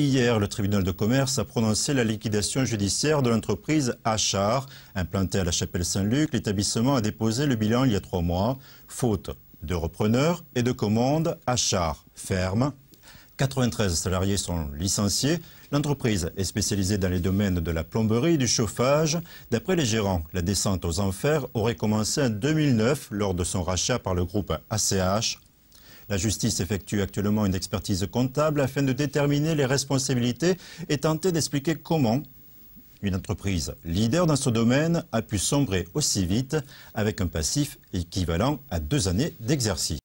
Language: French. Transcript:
Hier, le tribunal de commerce a prononcé la liquidation judiciaire de l'entreprise Achard. Implantée à la chapelle Saint-Luc, l'établissement a déposé le bilan il y a trois mois, faute de repreneurs et de commandes. Achard ferme. 93 salariés sont licenciés. L'entreprise est spécialisée dans les domaines de la plomberie et du chauffage. D'après les gérants, la descente aux enfers aurait commencé en 2009 lors de son rachat par le groupe ACH la justice effectue actuellement une expertise comptable afin de déterminer les responsabilités et tenter d'expliquer comment une entreprise leader dans ce domaine a pu sombrer aussi vite avec un passif équivalent à deux années d'exercice.